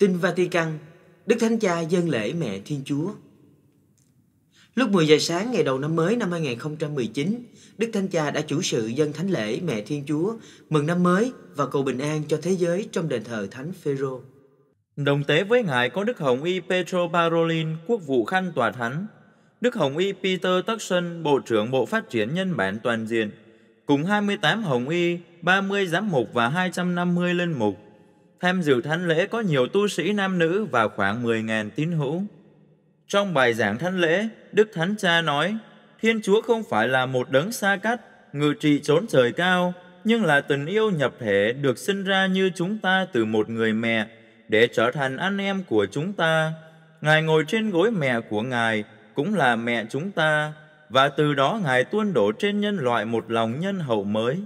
Tin Vatican, Đức Thánh Cha dâng lễ Mẹ Thiên Chúa. Lúc 10 giờ sáng ngày đầu năm mới năm 2019, Đức Thánh Cha đã chủ sự dân thánh lễ Mẹ Thiên Chúa mừng năm mới và cầu bình an cho thế giới trong đền thờ Thánh Phêrô. Đồng tế với ngài có Đức Hồng Y Petro Parolin, quốc vụ khanh tòa thánh, Đức Hồng Y Peter Tuckson, Bộ trưởng Bộ Phát triển Nhân bản Toàn diện, cùng 28 Hồng Y, 30 giám mục và 250 linh mục, tham dự thánh lễ có nhiều tu sĩ nam nữ và khoảng 10.000 tín hữu. Trong bài giảng thánh lễ, Đức Thánh Cha nói, Thiên Chúa không phải là một đấng xa cách, ngự trị trốn trời cao, nhưng là tình yêu nhập thể được sinh ra như chúng ta từ một người mẹ để trở thành anh em của chúng ta. Ngài ngồi trên gối mẹ của Ngài, cũng là mẹ chúng ta, và từ đó Ngài tuôn đổ trên nhân loại một lòng nhân hậu mới.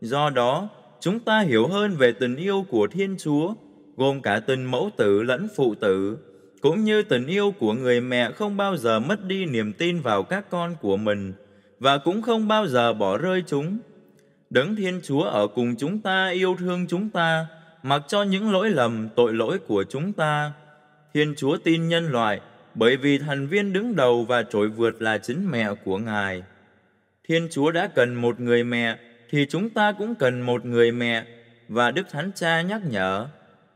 Do đó, chúng ta hiểu hơn về tình yêu của Thiên Chúa, gồm cả tình mẫu tử lẫn phụ tử, cũng như tình yêu của người mẹ không bao giờ mất đi niềm tin vào các con của mình và cũng không bao giờ bỏ rơi chúng. Đấng Thiên Chúa ở cùng chúng ta yêu thương chúng ta, mặc cho những lỗi lầm, tội lỗi của chúng ta. Thiên Chúa tin nhân loại, bởi vì thành viên đứng đầu và trội vượt là chính mẹ của Ngài. Thiên Chúa đã cần một người mẹ thì chúng ta cũng cần một người mẹ và Đức Thánh Cha nhắc nhở.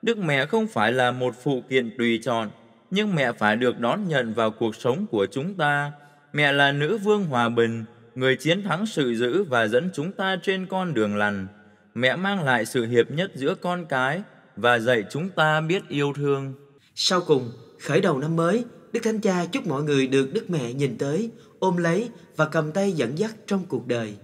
Đức mẹ không phải là một phụ kiện tùy chọn, nhưng mẹ phải được đón nhận vào cuộc sống của chúng ta. Mẹ là nữ vương hòa bình, người chiến thắng sự dữ và dẫn chúng ta trên con đường lành. Mẹ mang lại sự hiệp nhất giữa con cái và dạy chúng ta biết yêu thương. Sau cùng, khởi đầu năm mới, Đức Thánh Cha chúc mọi người được Đức Mẹ nhìn tới, ôm lấy và cầm tay dẫn dắt trong cuộc đời.